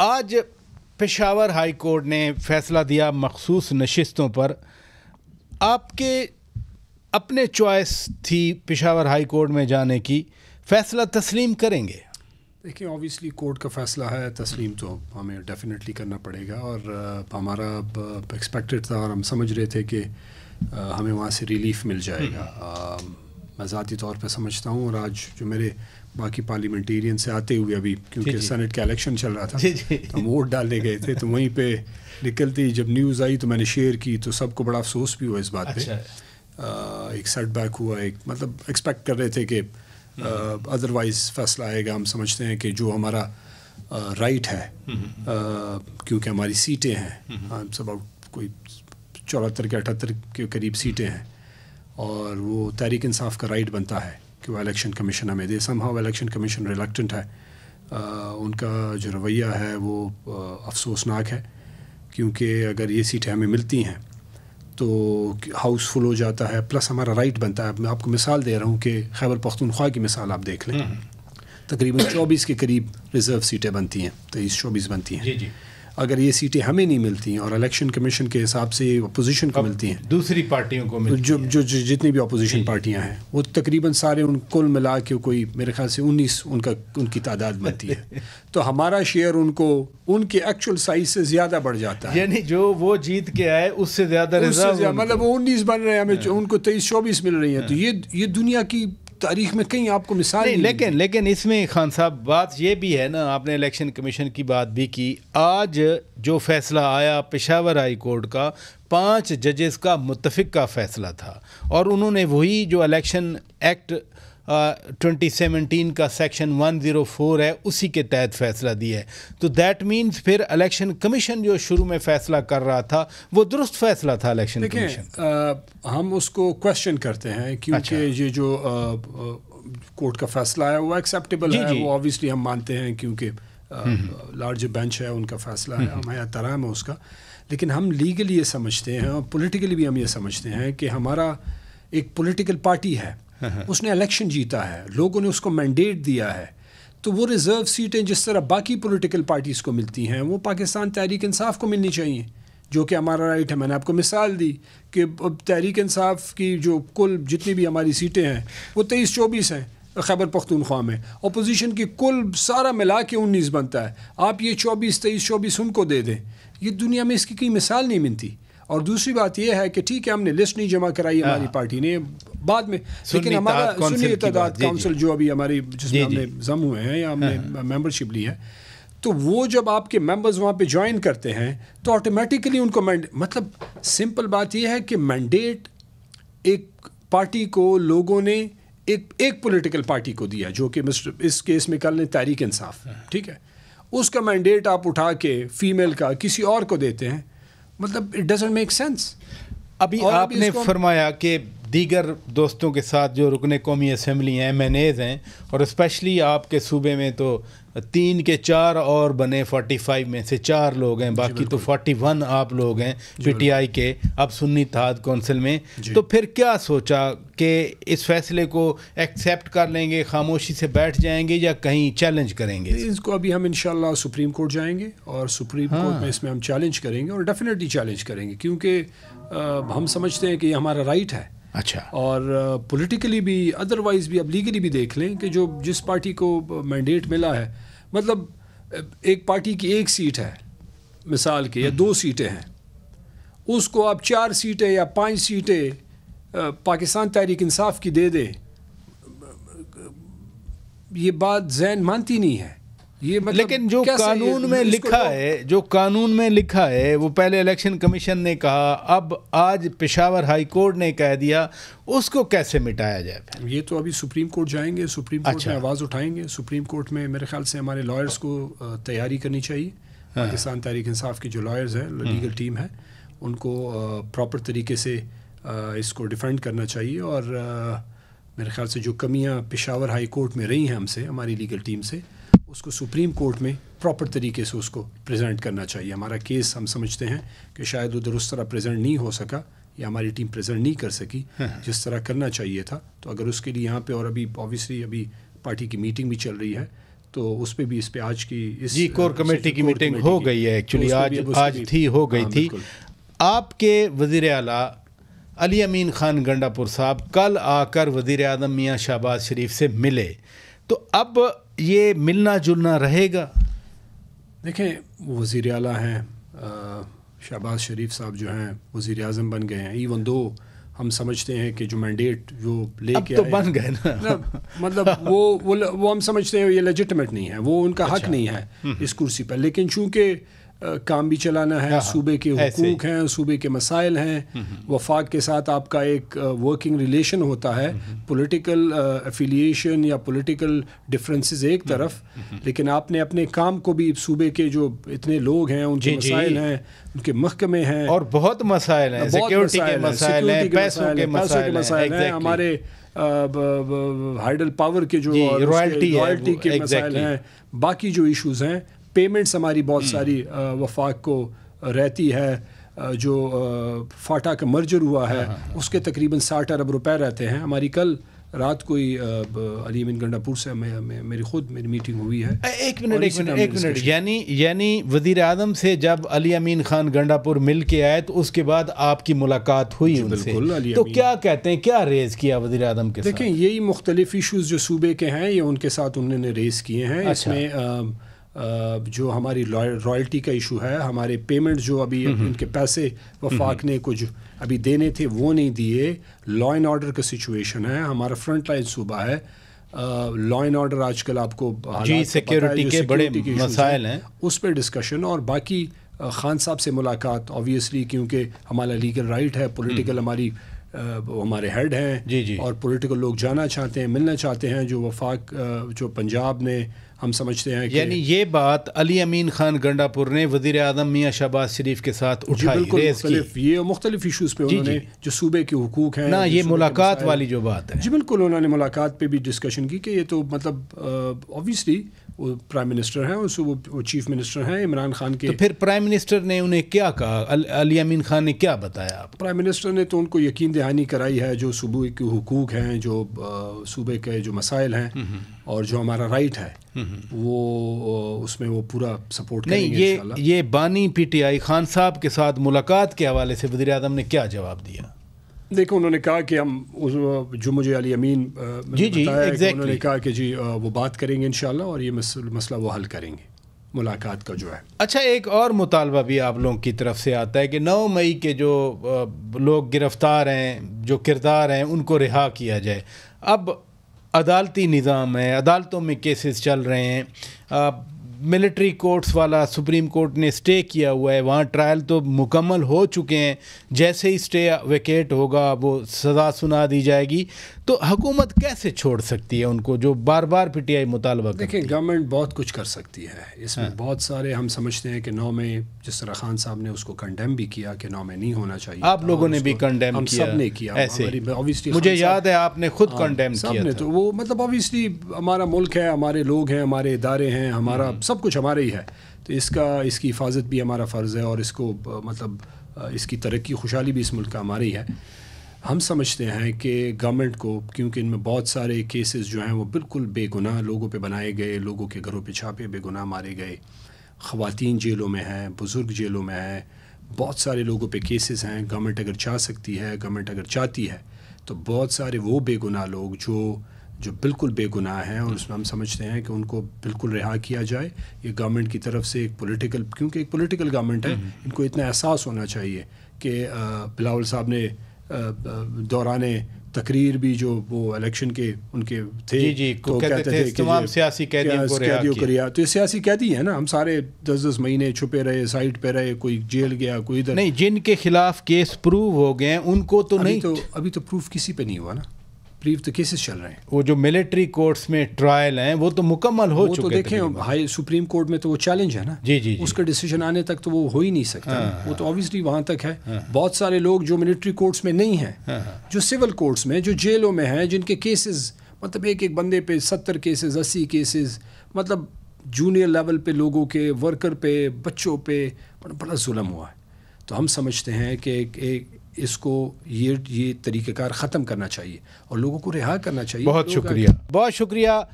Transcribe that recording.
आज Peshawar high court ने फैसला दिया मखसूस नशस्तों पर आपके अपने चॉइस थी पेशावर हाई कोर्ट में जाने की फ़ैसला तस्लीम करेंगे देखिए ऑब्वियसली कोर्ट का फ़ैसला है तस्लीम तो हमें डेफिनेटली करना पड़ेगा और हमारा एक्सपेक्टेड था और हम समझ रहे थे कि हमें वहाँ से रिलीफ मिल जाएगा हम्म। मैं ज़ाती तौर पर समझता हूँ और आज जो मेरे बाकी पार्लियामेंटेरियन से आते हुए अभी क्योंकि सेनेट का इलेक्शन चल रहा था तो हम वोट डालने गए थे तो वहीं पे निकलते ही जब न्यूज़ आई तो मैंने शेयर की तो सबको बड़ा अफसोस भी हुआ इस बात अच्छा। एक सेटबैक हुआ एक मतलब एक्सपेक्ट कर रहे थे कि अदरवाइज़ हम्म। फैसला आएगा हम समझते हैं कि जो हमारा राइट है हम्म। क्योंकि हमारी सीटें हैं हम्म। हम सब कोई चौहत्तर के अठहत्तर के करीब सीटें हैं और वो तहरीक इंसाफ का राइट बनता है कि वह इलेक्शन कमीशन हमें दे समहाव इलेक्शन कमीशन रिलेक्टेंट है आ, उनका जो रवैया है वो अफसोसनाक है क्योंकि अगर ये सीटें हमें मिलती हैं तो हाउस फुल हो जाता है प्लस हमारा राइट बनता है मैं आपको मिसाल दे रहा हूँ कि खैबर पख्तनख्वा की मिसाल आप देख लें हम्म। तकरीबन चौबीस के करीब रिज़र्व सीटें बनती हैं तेईस चौबीस बनती हैं जी जी अगर ये सीटें हमें नहीं मिलती हैं और इलेक्शन कमीशन के हिसाब से अपोजिशन को मिलती हैं दूसरी पार्टियों को मिलती जो, जो जो जितनी भी अपोजिशन पार्टियां हैं वो तकरीबन सारे उन कुल मिला के कोई मेरे ख्याल से उन्नीस उनका उनकी तादाद बनती है तो हमारा शेयर उनको उनके एक्चुअल साइज से ज़्यादा बढ़ जाता है यानी जो वो जीत के आए उससे ज़्यादा मतलब वो उन्नीस बन रहे हैं हमें हाँ। उनको तेईस चौबीस मिल रही है तो हाँ। ये ये दुनिया की तारीख में कहीं आपको मिसाल नहीं, नहीं लेकिन लेकिन इसमें खान साहब बात यह भी है ना आपने इलेक्शन कमीशन की बात भी की आज जो फैसला आया पेशावर हाई कोर्ट का पांच जजेस का मुतफिक का फैसला था और उन्होंने वही जो इलेक्शन एक्ट ट्वेंटी सेवनटीन का सेक्शन वन ज़ीरो फोर है उसी के तहत फ़ैसला दिया है तो दैट मीन्स फिर इलेक्शन कमीशन जो शुरू में फ़ैसला कर रहा था वो दुरुस्त फैसला था इलेक्शन कमीशन हम उसको क्वेश्चन करते हैं क्योंकि अच्छा। ये जो कोर्ट का फैसला है वो एक्सेप्टेबल है जी। वो ऑब्वियसली हम मानते हैं क्योंकि लार्ज हम्म, बेंच हम्म। है उनका फैसला है हम्म, हमारे तराम है उसका लेकिन हम लीगली ये समझते हैं और पोलिटिकली भी हम ये समझते हैं कि हमारा एक पोलिटिकल पार्टी है उसने इलेक्शन जीता है लोगों ने उसको मैंडेट दिया है तो वो रिज़र्व सीटें जिस तरह बाकी पॉलिटिकल पार्टीज़ को मिलती हैं वो पाकिस्तान तहरीक इंसाफ को मिलनी चाहिए जो कि हमारा राइट है मैंने आपको मिसाल दी कि अब तहरीक इंसाफ की जो कुल जितनी भी हमारी सीटें हैं वो तेईस चौबीस हैं खैबर पख्तूनख्वा में अपोजिशन की कुल सारा मिला के उन्नीस बनता है आप ये चौबीस तेईस चौबीस उनको दे दें ये दुनिया में इसकी कोई मिसाल नहीं मिलती और दूसरी बात यह है कि ठीक है हमने लिस्ट नहीं जमा कराई हाँ। हमारी पार्टी ने बाद में लेकिन हमारा सुनी तदाद काउंसिल जो अभी हमारी जिसमें हमने जम हुए हैं या हमने मेंबरशिप हाँ, हाँ। ली है तो वो जब आपके मेंबर्स वहाँ पे ज्वाइन करते हैं तो ऑटोमेटिकली उनको मतलब सिंपल बात ये है कि मैंडेट एक पार्टी को लोगों ने एक एक पॉलिटिकल पार्टी को दिया जो कि मिस्टर इस केस में कल ने तहरीक इंसाफ हाँ। ठीक है उसका मैंडेट आप उठा के फीमेल का किसी और को देते हैं मतलब इट डजेंट मेक सेंस अभी आपने फरमाया कि दीगर दोस्तों के साथ जो रुकन कौमी असम्बली हैं एम एन एज़ हैं और इस्पेशली आपके सूबे में तो तीन के चार और बने फोर्टी फाइव में से चार लोग हैं बाकी तो फोर्टी वन आप लोग हैं पी टी आई के अब सुन्नी तहद कौंसिल में तो फिर क्या सोचा कि इस फैसले को एक्सेप्ट कर लेंगे खामोशी से बैठ जाएंगे या कहीं चैलेंज करेंगे इसको अभी हम इन सुप्रीम कोर्ट जाएंगे और सुप्रीम हाँ। कोर्ट में इसमें हम चैलेंज करेंगे और डेफिनेटली चैलेंज करेंगे क्योंकि हम समझते हैं कि ये हमारा राइट है अच्छा और पॉलिटिकली भी अदरवाइज भी अब लीगली भी देख लें कि जो जिस पार्टी को मैंडेट मिला है मतलब एक पार्टी की एक सीट है मिसाल के या हम्म। दो सीटें हैं उसको आप चार सीटें या पांच सीटें पाकिस्तान तहरीक इंसाफ की दे दे ये बात जैन मानती नहीं है ये मतलब लेकिन जो कानून में लिखा है जो कानून में लिखा है वो पहले इलेक्शन कमीशन ने कहा अब आज पेशावर हाई कोर्ट ने कह दिया उसको कैसे मिटाया जाए ये तो अभी सुप्रीम कोर्ट जाएंगे सुप्रीम कोर्ट अच्छा। में आवाज़ उठाएंगे सुप्रीम कोर्ट में मेरे ख्याल से हमारे लॉयर्स को तैयारी करनी चाहिए हाँ। पाकिस्तान तहरीक इंसाफ की जो लॉयर्स हैं लीगल हाँ। टीम है उनको प्रॉपर तरीके से इसको डिफेंड करना चाहिए और मेरे ख्याल से जो कमियाँ पेशावर हाई कोर्ट में रही हैं हमसे हमारी लीगल टीम से उसको सुप्रीम कोर्ट में प्रॉपर तरीके से उसको प्रेजेंट करना चाहिए हमारा केस हम समझते हैं कि शायद उधर उस तरह प्रेजेंट नहीं हो सका या हमारी टीम प्रेजेंट नहीं कर सकी हाँ, हाँ। जिस तरह करना चाहिए था तो अगर उसके लिए यहाँ पे और अभी ऑब्वियसली अभी पार्टी की मीटिंग भी चल रही है तो उस पर भी इस पर आज की इस जी कोर कमेटी uh, की मीटिंग हो गई है एक्चुअली तो आज आज थी हो गई हाँ, थी आपके वजीर अला अली अमीन खान गंडापुर साहब कल आकर वजीर अजम मियाँ शहबाज शरीफ से मिले तो अब ये मिलना जुलना रहेगा देखिए वजीर अला हैं शहबाज शरीफ साहब जो हैं वज़ी अजम बन गए हैं इवन दो हम समझते हैं कि जो मैंडेट जो लेके तो बन गए ना, मतलब, मतलब वो वो वो हम समझते हैं ये लेजिटमेट नहीं है वो उनका अच्छा, हक नहीं है हम्म। इस कुर्सी पर लेकिन चूंकि काम भी चलाना है हाँ, सूबे के हकूक हैं सूबे के मसाइल हैं वफाक के साथ आपका एक वर्किंग रिलेशन होता है पॉलिटिकल एफिलिएशन या पॉलिटिकल डिफरेंसेस एक तरफ लेकिन आपने अपने काम को भी सूबे के जो इतने लोग हैं उनके मसाइल हैं उनके महकमे हैं और बहुत मसाइल हैं पैसों के मसाइल हैं हमारे हाइडल पावर के जो रॉयल्टी के मसाइल हैं बाकी जो इश्यूज हैं पेमेंट्स हमारी बहुत हम्म। सारी वफाक को रहती है जो फाटा का मर्जर हुआ है हाँ, हाँ, हाँ। उसके तकरीबन साठ अरब रुपए रहते हैं हमारी कल रात को ही अमीन गंडापुर से मैं, मैं, मेरी खुद मेरी मीटिंग हुई है एक मिनट एक मिनट एक मिनट यानी यानी वजीर आजम से जब अली अमीन खान गंडापुर मिल के आए तो उसके बाद आपकी मुलाकात हुई उनसे तो क्या कहते हैं क्या रेज किया वजीर आजम के देखें यही मुख्तलिफ इशूज़ जो सूबे के हैं ये उनके साथ उन्होंने रेज किए हैं अच्छा। इसमें जो हमारी रॉयल्टी का इशू है हमारे पेमेंट जो अभी उनके पैसे वफाक ने कुछ अभी देने थे वो नहीं दिए लॉ एंड ऑर्डर का सिचुएशन है हमारा फ्रंट लाइन सूबा है लॉ एंड ऑर्डर आजकल आपको जी सिक्योरिटी के बड़े मसाइल हैं उस पर डिस्कशन और बाकी खान साहब से मुलाकात ऑब्वियसली क्योंकि हमारा लीगल राइट है पॉलिटिकल हम्म। हमारी आ, हमारे हेड हैं जी जी और पॉलिटिकल लोग जाना चाहते हैं मिलना चाहते हैं जो वफाक जो पंजाब ने हम समझते हैं यानी ये बात अली अमीन खान गंडापुर ने वजीर आजम मियाँ शहबाज शरीफ के साथ उठाई बिल्कुल ये मुख्तलिफ इशूज़ पे उन्होंने जो सूबे के हकूक हैं ना ये मुलाकात वाली जो बात है जी बिल्कुल उन्होंने मुलाकात पर भी डिस्कशन की कि ये तो मतलब ऑबियसली वो प्राइम मिनिस्टर हैं उस वो, वो चीफ मिनिस्टर हैं इमरान खान के तो फिर प्राइम मिनिस्टर ने उन्हें क्या कहा अली अमीन खान ने क्या बताया प्राइम मिनिस्टर ने तो उनको यकीन दहानी कराई है जो सूबे के हकूक़ हैं जो सूबे के जो मसाइल हैं हम्म, हम्म। और जो हमारा राइट है हम्म, वो उसमें वो पूरा सपोर्ट नहीं ये ये बानी आई खान साहब के साथ मुलाकात के हवाले से वजी अजम ने क्या जवाब दिया देखो उन्होंने कहा कि हम उस जो मुझे अली अमीन जी जी exactly. उन्होंने कहा कि जी वो बात करेंगे इन और ये मसला वो हल करेंगे मुलाकात का जो है अच्छा एक और मुतालबा भी आप लोगों की तरफ से आता है कि 9 मई के जो लोग गिरफ़्तार हैं जो किरदार हैं उनको रिहा किया जाए अब अदालती निज़ाम है अदालतों में केसेस चल रहे हैं मिलिट्री कोर्ट्स वाला सुप्रीम कोर्ट ने स्टे किया हुआ है वहाँ ट्रायल तो मुकम्मल हो चुके हैं जैसे ही स्टे वेकेट होगा वो सज़ा सुना दी जाएगी तो हुकूमत कैसे छोड़ सकती है उनको जो बार बार पी टी आई मुतालबा देखिए गवर्नमेंट बहुत कुछ कर सकती है इसमें हाँ। बहुत सारे हम समझते हैं कि नौ में जिस तरह खान साहब ने उसको कंडेम भी किया कि नौ में नहीं होना चाहिए आप लोगों ने भी कंडेम किया मुझे याद है आपने खुद कंडेम हाँ, किया तो वो मतलब ऑब्वियसली हमारा मुल्क है हमारे लोग हैं हमारे इदारे हैं हमारा हम्म। सब कुछ हमारा ही है तो इसका इसकी हिफाजत भी हमारा फ़र्ज़ है और इसको मतलब इसकी तरक्की खुशहाली भी इस मुल्क का हमारा ही है हम समझते हैं कि गवर्नमेंट को क्योंकि इनमें बहुत सारे केसेस जो हैं वो बिल्कुल बेगुनाह लोगों पे बनाए गए लोगों के घरों पे छापे बेगुनाह मारे गए ख़वातीन जेलों में हैं बुज़ुर्ग जेलों में हैं बहुत सारे लोगों पे केसेस हैं गवर्नमेंट अगर चाह सकती है गवर्नमेंट अगर चाहती है तो बहुत सारे वो बेगुनाह लोग जो जो बिल्कुल बेगुनाह हैं और उसमें हम समझते हैं कि उनको बिल्कुल रिहा किया जाए ये गवर्नमेंट की तरफ से एक पॉलिटिकल क्योंकि एक पॉलिटिकल गवर्नमेंट है हम्म। इनको इतना एहसास होना चाहिए कि बिलावल साहब ने दौरान तकरीर भी जो वो इलेक्शन के उनके थे जी जी तो कहते, कहते थे, थे तमाम सियासी कैदियों को रिहा किया तो ये सियासी कैदी है ना हम सारे दस दस महीने छुपे रहे साइड पे रहे कोई जेल गया कोई इधर नहीं जिनके खिलाफ केस प्रूव हो गए उनको तो नहीं तो अभी तो प्रूफ किसी पे नहीं हुआ ना रिप्लीव तो केसेस चल रहे हैं वो जो मिलिट्री कोर्ट्स में ट्रायल हैं वो तो मुकम्मल हो वो तो चुके तो देखें हाई सुप्रीम कोर्ट में तो वो चैलेंज है ना जी जी, जी। उसका डिसीजन आने तक तो वो हो ही नहीं सकता हाँ, वो तो ऑब्वियसली हाँ। वहाँ तक है हाँ, हाँ, बहुत सारे लोग जो मिलिट्री कोर्ट्स में नहीं हैं हाँ, हाँ। जो सिविल कोर्ट्स में जो जेलों में हैं जिनके केसेज मतलब एक एक बंदे पे सत्तर केसेज अस्सी केसेज मतलब जूनियर लेवल पे लोगों के वर्कर पे बच्चों पे बड़ा जुलम हुआ है तो हम समझते हैं कि एक इसको ये ये तरीक़ेकार ख़त्म करना चाहिए और लोगों को रिहा करना चाहिए बहुत शुक्रिया बहुत शुक्रिया